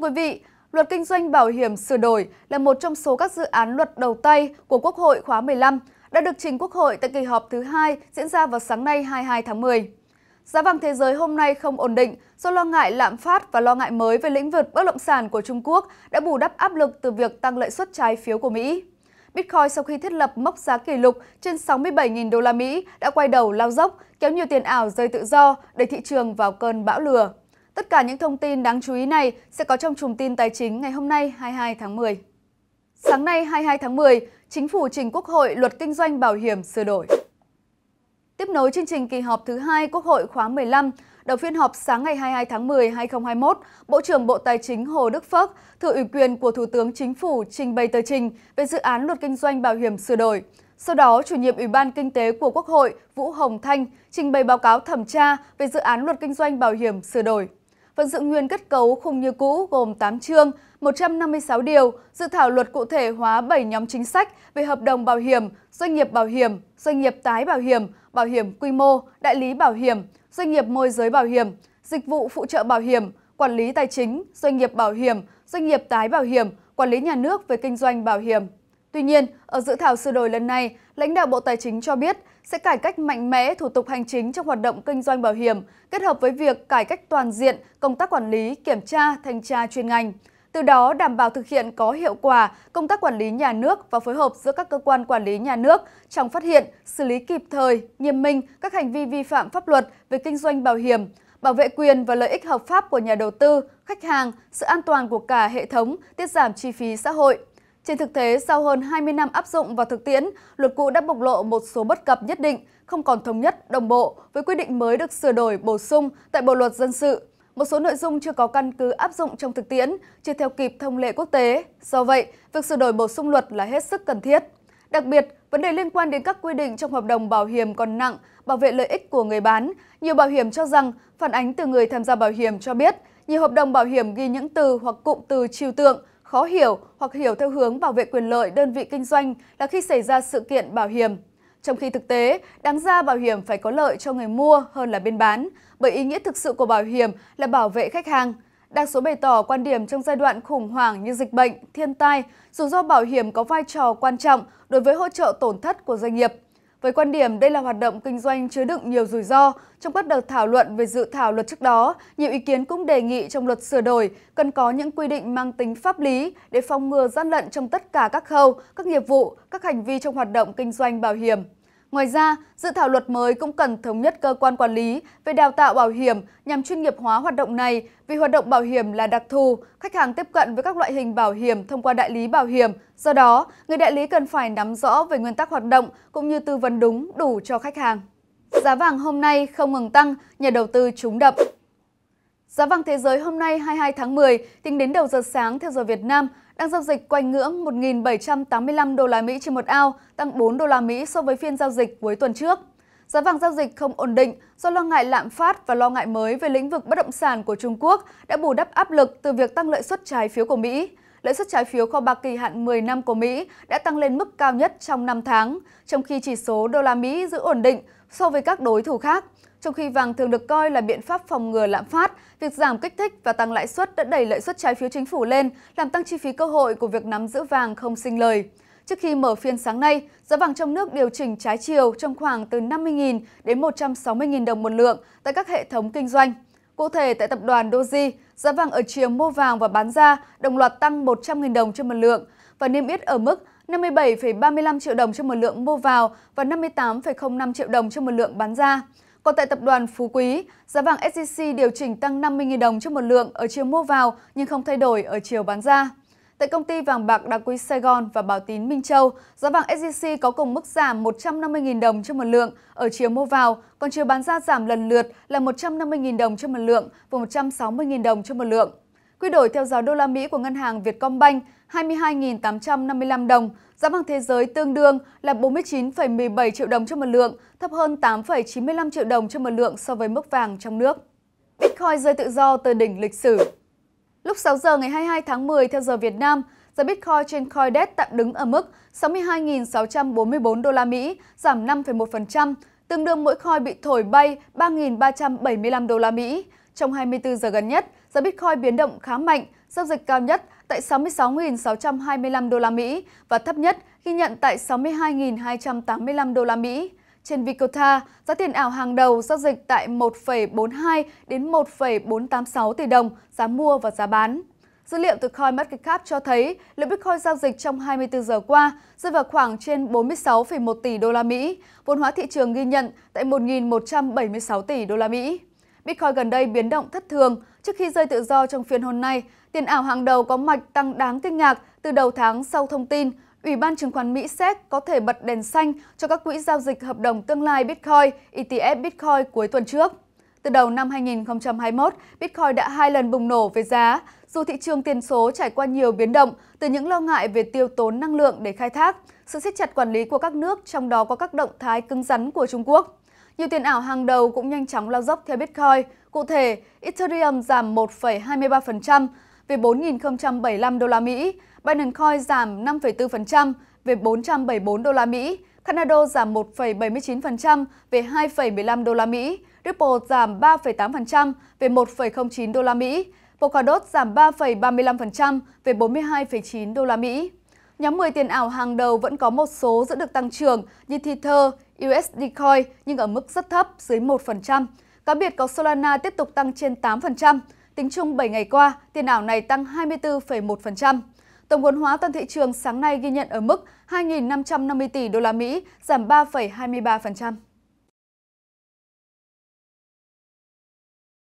quý vị, Luật Kinh doanh Bảo hiểm sửa đổi là một trong số các dự án luật đầu tay của Quốc hội khóa 15 đã được trình Quốc hội tại kỳ họp thứ hai diễn ra vào sáng nay 22 tháng 10. Giá vàng thế giới hôm nay không ổn định do lo ngại lạm phát và lo ngại mới về lĩnh vực bất động sản của Trung Quốc đã bù đắp áp lực từ việc tăng lãi suất trái phiếu của Mỹ. Bitcoin sau khi thiết lập mốc giá kỷ lục trên 67.000 đô la Mỹ đã quay đầu lao dốc, kéo nhiều tiền ảo rơi tự do để thị trường vào cơn bão lừa. Tất cả những thông tin đáng chú ý này sẽ có trong chùm tin tài chính ngày hôm nay 22 tháng 10. Sáng nay 22 tháng 10, Chính phủ trình Quốc hội luật kinh doanh bảo hiểm sửa đổi. Tiếp nối chương trình kỳ họp thứ hai Quốc hội khóa 15, đầu phiên họp sáng ngày 22 tháng 10, 2021, Bộ trưởng Bộ Tài chính Hồ Đức Phước thừa ủy quyền của Thủ tướng Chính phủ trình bày tờ trình về dự án luật kinh doanh bảo hiểm sửa đổi. Sau đó, chủ nhiệm Ủy ban Kinh tế của Quốc hội Vũ Hồng Thanh trình bày báo cáo thẩm tra về dự án luật kinh doanh bảo hiểm sửa đổi vẫn giữ nguyên kết cấu khung như cũ gồm 8 chương, 156 điều, dự thảo luật cụ thể hóa 7 nhóm chính sách về hợp đồng bảo hiểm, doanh nghiệp bảo hiểm, doanh nghiệp tái bảo hiểm, bảo hiểm quy mô, đại lý bảo hiểm, doanh nghiệp môi giới bảo hiểm, dịch vụ phụ trợ bảo hiểm, quản lý tài chính, doanh nghiệp bảo hiểm, doanh nghiệp tái bảo hiểm, quản lý nhà nước về kinh doanh bảo hiểm. Tuy nhiên, ở dự thảo sửa đổi lần này, lãnh đạo Bộ Tài chính cho biết sẽ cải cách mạnh mẽ thủ tục hành chính trong hoạt động kinh doanh bảo hiểm, kết hợp với việc cải cách toàn diện công tác quản lý, kiểm tra, thanh tra chuyên ngành. Từ đó đảm bảo thực hiện có hiệu quả công tác quản lý nhà nước và phối hợp giữa các cơ quan quản lý nhà nước trong phát hiện, xử lý kịp thời, nghiêm minh các hành vi vi phạm pháp luật về kinh doanh bảo hiểm, bảo vệ quyền và lợi ích hợp pháp của nhà đầu tư, khách hàng, sự an toàn của cả hệ thống, tiết giảm chi phí xã hội. Trên thực tế, sau hơn 20 năm áp dụng và thực tiễn, luật cũ đã bộc lộ một số bất cập nhất định, không còn thống nhất, đồng bộ với quy định mới được sửa đổi, bổ sung tại Bộ luật dân sự. Một số nội dung chưa có căn cứ áp dụng trong thực tiễn, chưa theo kịp thông lệ quốc tế. Do vậy, việc sửa đổi bổ sung luật là hết sức cần thiết. Đặc biệt, vấn đề liên quan đến các quy định trong hợp đồng bảo hiểm còn nặng, bảo vệ lợi ích của người bán. Nhiều bảo hiểm cho rằng, phản ánh từ người tham gia bảo hiểm cho biết, nhiều hợp đồng bảo hiểm ghi những từ hoặc cụm từ trừu tượng, khó hiểu hoặc hiểu theo hướng bảo vệ quyền lợi đơn vị kinh doanh là khi xảy ra sự kiện bảo hiểm. Trong khi thực tế, đáng ra bảo hiểm phải có lợi cho người mua hơn là bên bán, bởi ý nghĩa thực sự của bảo hiểm là bảo vệ khách hàng. Đa số bày tỏ quan điểm trong giai đoạn khủng hoảng như dịch bệnh, thiên tai, dù do bảo hiểm có vai trò quan trọng đối với hỗ trợ tổn thất của doanh nghiệp. Với quan điểm đây là hoạt động kinh doanh chứa đựng nhiều rủi ro, trong các đợt thảo luận về dự thảo luật trước đó, nhiều ý kiến cũng đề nghị trong luật sửa đổi cần có những quy định mang tính pháp lý để phòng ngừa gian lận trong tất cả các khâu, các nghiệp vụ, các hành vi trong hoạt động kinh doanh bảo hiểm. Ngoài ra, dự thảo luật mới cũng cần thống nhất cơ quan quản lý về đào tạo bảo hiểm nhằm chuyên nghiệp hóa hoạt động này vì hoạt động bảo hiểm là đặc thù, khách hàng tiếp cận với các loại hình bảo hiểm thông qua đại lý bảo hiểm. Do đó, người đại lý cần phải nắm rõ về nguyên tắc hoạt động cũng như tư vấn đúng đủ cho khách hàng. Giá vàng hôm nay không ngừng tăng, nhà đầu tư trúng đậm. Giá vàng thế giới hôm nay 22 tháng 10 tính đến đầu giờ sáng theo giờ Việt Nam đang giao dịch quanh ngưỡng 1.785 đô la Mỹ trên một ao, tăng 4 đô la Mỹ so với phiên giao dịch cuối tuần trước. Giá vàng giao dịch không ổn định do lo ngại lạm phát và lo ngại mới về lĩnh vực bất động sản của Trung Quốc đã bù đắp áp lực từ việc tăng lợi suất trái phiếu của Mỹ. Lợi suất trái phiếu kho bạc kỳ hạn 10 năm của Mỹ đã tăng lên mức cao nhất trong 5 tháng, trong khi chỉ số đô la Mỹ giữ ổn định so với các đối thủ khác. Trong khi vàng thường được coi là biện pháp phòng ngừa lạm phát, việc giảm kích thích và tăng lãi suất đã đẩy lợi suất trái phiếu chính phủ lên, làm tăng chi phí cơ hội của việc nắm giữ vàng không sinh lời. Trước khi mở phiên sáng nay, giá vàng trong nước điều chỉnh trái chiều trong khoảng từ 50.000 đến 160.000 đồng một lượng tại các hệ thống kinh doanh. Cụ thể, tại tập đoàn Doji, giá vàng ở chiều mua vàng và bán ra đồng loạt tăng 100.000 đồng trên một lượng và niêm yết ở mức 57,35 triệu đồng trên một lượng mua vào và 58,05 triệu đồng trên một lượng bán ra. Còn tại tập đoàn Phú Quý, giá vàng SJC điều chỉnh tăng 50.000 đồng cho một lượng ở chiều mua vào nhưng không thay đổi ở chiều bán ra. Tại công ty vàng bạc đá quý Sài Gòn và Bảo Tín Minh Châu, giá vàng SJC có cùng mức giảm 150.000 đồng cho một lượng ở chiều mua vào, còn chiều bán ra giảm lần lượt là 150.000 đồng cho một lượng và 160.000 đồng cho một lượng. Quy đổi theo giá đô la Mỹ của ngân hàng Vietcombank 22.855 đồng, giá vàng thế giới tương đương là 49,17 triệu đồng cho một lượng, thấp hơn 8,95 triệu đồng cho một lượng so với mức vàng trong nước. Bitcoin rơi tự do từ đỉnh lịch sử. Lúc 6 giờ ngày 22 tháng 10 theo giờ Việt Nam, giá Bitcoin trên Coindesk tạm đứng ở mức 62.644 đô la Mỹ, giảm 5,1%, tương đương mỗi coin bị thổi bay 3.375 đô la Mỹ. Trong 24 giờ gần nhất, giá Bitcoin biến động khá mạnh, giao dịch cao nhất tại 66.625 đô la Mỹ và thấp nhất ghi nhận tại 62.285 đô la Mỹ. Trên Vicota, giá tiền ảo hàng đầu giao dịch tại 1,42 đến 1,486 tỷ đồng, giá mua và giá bán. Dữ liệu từ CoinMarketCap cho thấy lượng Bitcoin giao dịch trong 24 giờ qua rơi vào khoảng trên 46,1 tỷ đô la Mỹ, vốn hóa thị trường ghi nhận tại 1.176 tỷ đô la Mỹ. Bitcoin gần đây biến động thất thường. Trước khi rơi tự do trong phiên hôm nay, tiền ảo hàng đầu có mạch tăng đáng kinh ngạc từ đầu tháng sau thông tin Ủy ban chứng khoán Mỹ SEC có thể bật đèn xanh cho các quỹ giao dịch hợp đồng tương lai Bitcoin, ETF Bitcoin cuối tuần trước. Từ đầu năm 2021, Bitcoin đã hai lần bùng nổ về giá, dù thị trường tiền số trải qua nhiều biến động từ những lo ngại về tiêu tốn năng lượng để khai thác, sự siết chặt quản lý của các nước, trong đó có các động thái cứng rắn của Trung Quốc. Nhiều tiền ảo hàng đầu cũng nhanh chóng lao dốc theo Bitcoin. Cụ thể, Ethereum giảm 1,23% về 4.075 đô la Mỹ, Binance Coin giảm 5,4% về 474 đô la Mỹ, Canada giảm 1,79% về 2,15 đô la Mỹ, Ripple giảm 3,8% về 1,09 đô la Mỹ, Polkadot giảm 3,35% về 42,9 đô la Mỹ. Nhóm 10 tiền ảo hàng đầu vẫn có một số giữ được tăng trưởng như Tether, USD Coin nhưng ở mức rất thấp, dưới 1%. Cá biệt có Solana tiếp tục tăng trên 8%. Tính chung 7 ngày qua, tiền ảo này tăng 24,1%. Tổng vốn hóa toàn thị trường sáng nay ghi nhận ở mức 2.550 tỷ đô la Mỹ, giảm 3,23%.